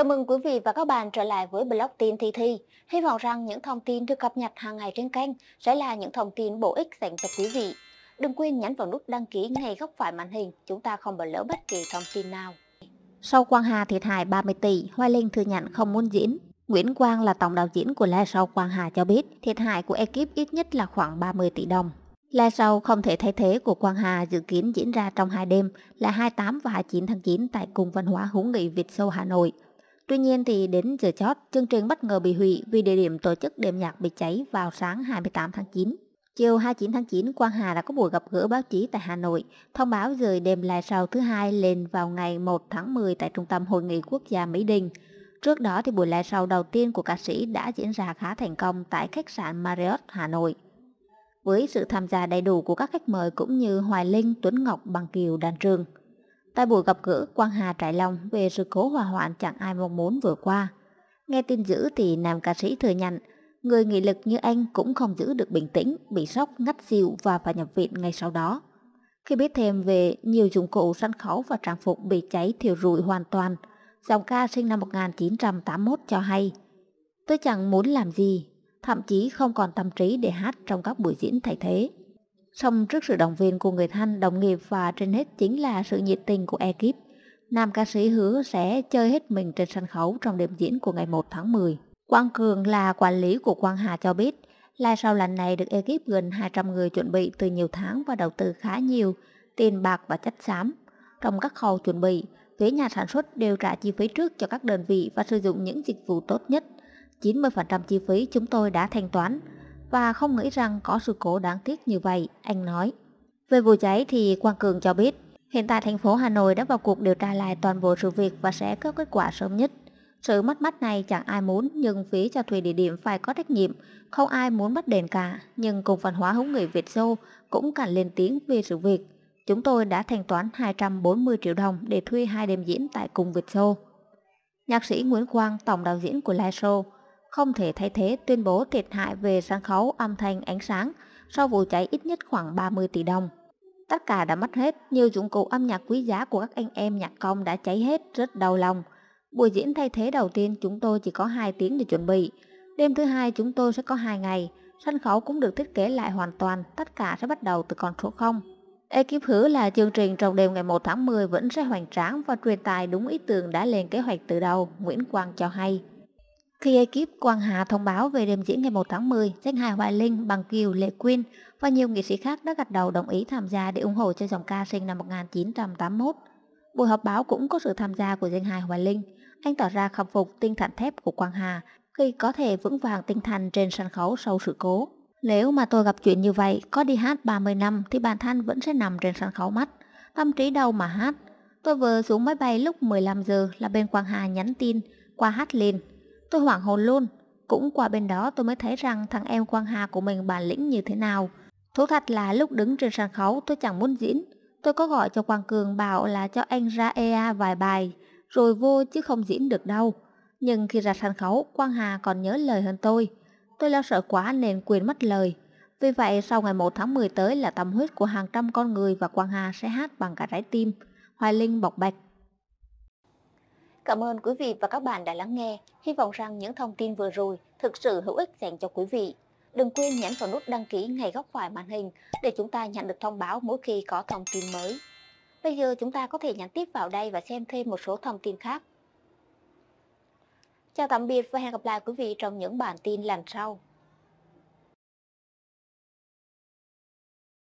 Chào mừng quý vị và các bạn trở lại với blog tin Thi Thi. Hy vọng rằng những thông tin được cập nhật hàng ngày trên kênh sẽ là những thông tin bổ ích dành cho quý vị. Đừng quên nhấn vào nút đăng ký ngay góc phải màn hình, chúng ta không bỏ lỡ bất kỳ thông tin nào. Sau Quang Hà thiệt hại 30 tỷ, Hoài Linh thừa nhận không muốn diễn. Nguyễn Quang là tổng đạo diễn của Lai Sau Quang Hà cho biết thiệt hại của ekip ít nhất là khoảng 30 tỷ đồng. Lai Sau không thể thay thế của Quang Hà dự kiến diễn ra trong hai đêm là 28 và 29 tháng 9 tại Cung Văn hóa Hữu nghị Việt Sâu Hà Nội Tuy nhiên thì đến giờ chót, chương trình bất ngờ bị hủy vì địa điểm tổ chức đêm nhạc bị cháy vào sáng 28 tháng 9. Chiều 29 tháng 9, Quang Hà đã có buổi gặp gỡ báo chí tại Hà Nội, thông báo rời đêm live sau thứ hai lên vào ngày 1 tháng 10 tại Trung tâm Hội nghị Quốc gia Mỹ Đình. Trước đó thì buổi live sau đầu tiên của ca sĩ đã diễn ra khá thành công tại khách sạn Marriott Hà Nội. Với sự tham gia đầy đủ của các khách mời cũng như Hoài Linh, Tuấn Ngọc, Bằng Kiều, Đàn Trường – Tại buổi gặp gỡ, Quang Hà trải lòng về sự cố hỏa hoạn chẳng ai mong muốn vừa qua. Nghe tin dữ thì nam ca sĩ thừa nhận, người nghị lực như anh cũng không giữ được bình tĩnh, bị sốc, ngất xỉu và phải nhập viện ngay sau đó. Khi biết thêm về nhiều dụng cụ sân khấu và trang phục bị cháy thiêu rụi hoàn toàn, dòng ca sinh năm 1981 cho hay, tôi chẳng muốn làm gì, thậm chí không còn tâm trí để hát trong các buổi diễn thay thế xong trước sự động viên của người thân, đồng nghiệp và trên hết chính là sự nhiệt tình của ekip, nam ca sĩ hứa sẽ chơi hết mình trên sân khấu trong đêm diễn của ngày 1 tháng 10. Quang Cường là quản lý của Quang Hà cho biết, live sau lần này được ekip gần 200 người chuẩn bị từ nhiều tháng và đầu tư khá nhiều, tiền bạc và chất xám. Trong các khâu chuẩn bị, phía nhà sản xuất đều trả chi phí trước cho các đơn vị và sử dụng những dịch vụ tốt nhất. 90% chi phí chúng tôi đã thanh toán, và không nghĩ rằng có sự cố đáng tiếc như vậy, anh nói. Về vụ cháy thì Quang Cường cho biết, hiện tại thành phố Hà Nội đã vào cuộc điều tra lại toàn bộ sự việc và sẽ có kết quả sớm nhất. Sự mất mát này chẳng ai muốn nhưng phía cho thuê địa điểm phải có trách nhiệm, không ai muốn mất đền cả, nhưng cùng văn hóa hữu nghị Việt Xô cũng cần lên tiếng về sự việc. Chúng tôi đã thanh toán 240 triệu đồng để thuê hai đêm diễn tại cùng Việt Xô. Nhạc sĩ Nguyễn Quang, tổng đạo diễn của lai show, không thể thay thế tuyên bố thiệt hại về sân khấu âm thanh ánh sáng sau vụ cháy ít nhất khoảng 30 tỷ đồng. Tất cả đã mất hết, nhiều dụng cụ âm nhạc quý giá của các anh em nhạc công đã cháy hết, rất đau lòng. Buổi diễn thay thế đầu tiên chúng tôi chỉ có 2 tiếng để chuẩn bị. Đêm thứ hai chúng tôi sẽ có 2 ngày, sân khấu cũng được thiết kế lại hoàn toàn, tất cả sẽ bắt đầu từ con số 0. Ekip hứa là chương trình trong đêm ngày 1 tháng 10 vẫn sẽ hoành tráng và truyền tài đúng ý tưởng đã lên kế hoạch từ đầu, Nguyễn Quang cho hay. Khi ekip Quang Hà thông báo về đêm diễn ngày 1 tháng 10, danh hài Hoài Linh, Bằng Kiều, Lệ Quyên và nhiều nghệ sĩ khác đã gật đầu đồng ý tham gia để ủng hộ cho dòng ca sinh năm 1981. Buổi họp báo cũng có sự tham gia của danh hài Hoài Linh. Anh tỏ ra khâm phục tinh thần thép của Quang Hà khi có thể vững vàng tinh thần trên sân khấu sau sự cố. Nếu mà tôi gặp chuyện như vậy, có đi hát 30 năm thì bản thân vẫn sẽ nằm trên sân khấu mắt. Tâm trí đâu mà hát. Tôi vừa xuống máy bay lúc 15 giờ là bên Quang Hà nhắn tin qua hát liền Tôi hoảng hồn luôn, cũng qua bên đó tôi mới thấy rằng thằng em Quang Hà của mình bản lĩnh như thế nào. Thú thật là lúc đứng trên sân khấu tôi chẳng muốn diễn, tôi có gọi cho Quang Cường bảo là cho anh ra EA vài bài, rồi vô chứ không diễn được đâu. Nhưng khi ra sân khấu, Quang Hà còn nhớ lời hơn tôi. Tôi lo sợ quá nên quên mất lời. Vì vậy, sau ngày 1 tháng 10 tới là tâm huyết của hàng trăm con người và Quang Hà sẽ hát bằng cả trái tim. Hoài Linh bộc bạch. Cảm ơn quý vị và các bạn đã lắng nghe. Hy vọng rằng những thông tin vừa rồi thực sự hữu ích dành cho quý vị. Đừng quên nhấn vào nút đăng ký ngay góc phải màn hình để chúng ta nhận được thông báo mỗi khi có thông tin mới. Bây giờ chúng ta có thể nhắn tiếp vào đây và xem thêm một số thông tin khác. Chào tạm biệt và hẹn gặp lại quý vị trong những bản tin lần sau.